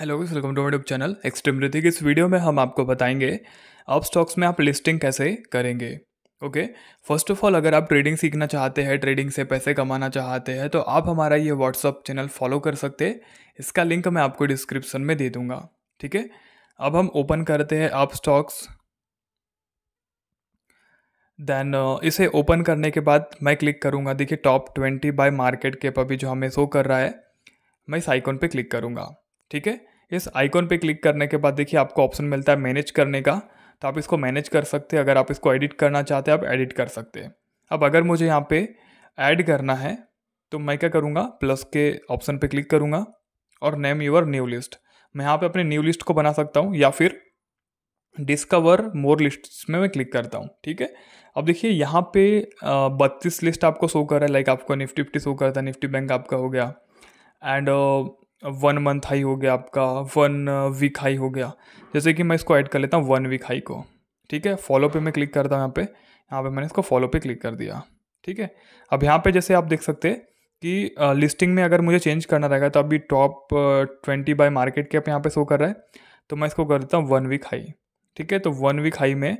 hello welcome to YouTube channel extreme Hrithik इस video में हम आपको बताएंगे अप स्टॉक्स में आप लिस्टिंग कैसे करेंगे ओके फर्स्ट ऑफ ऑल अगर आप ट्रेडिंग सीखना चाहते हैं ट्रेडिंग से पैसे कमाना चाहते हैं तो आप हमारा ये व्हाट्सअप चैनल फॉलो कर सकते इसका लिंक मैं आपको डिस्क्रिप्शन में दे दूँगा ठीक है अब हम ओपन करते हैं अप स्टॉक्स देन इसे ओपन करने के बाद मैं क्लिक करूँगा देखिए top twenty by market cap भी जो हमें शो कर रहा है मैं इस आइकॉन पर क्लिक करूँगा ठीक है इस आइकॉन पे क्लिक करने के बाद देखिए आपको ऑप्शन मिलता है मैनेज करने का तो आप इसको मैनेज कर सकते हैं अगर आप इसको एडिट करना चाहते हैं आप एडिट कर सकते हैं अब अगर मुझे यहाँ पे ऐड करना है तो मैं क्या करूँगा प्लस के ऑप्शन पे क्लिक करूँगा और नेम यूर न्यू लिस्ट मैं यहाँ पे अपने न्यू लिस्ट को बना सकता हूँ या फिर डिस्कवर मोर लिस्ट में मैं क्लिक करता हूँ ठीक है अब देखिए यहाँ पे बत्तीस लिस्ट आपको शो कर रहा है लाइक आपको निफ्टी फिफ्टी शो करता है निफ्टी बैंक आपका हो गया एंड वन मंथ हाई हो गया आपका वन वीक हाई हो गया जैसे कि मैं इसको ऐड कर लेता हूँ वन वीक हाई को ठीक है फॉलो पे मैं क्लिक करता हूँ यहाँ पे यहाँ पे मैंने इसको फॉलो पे क्लिक कर दिया ठीक है अब यहाँ पे जैसे आप देख सकते हैं कि लिस्टिंग में अगर मुझे चेंज करना रहेगा तो अभी top twenty by market cap यहाँ पे शो कर रहा है तो मैं इसको कर देता हूँ वन वीक हाई ठीक है तो वन वीक हाई में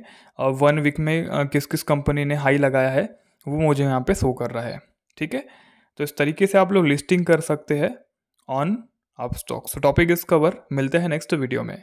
वन वीक में किस किस कंपनी ने हाई लगाया है वो मुझे यहाँ पे शो कर रहा है ठीक है तो इस तरीके से आप लोग लिस्टिंग कर सकते हैं ऑन आप स्टॉक सो टॉपिक इस कवर मिलते हैं नेक्स्ट वीडियो में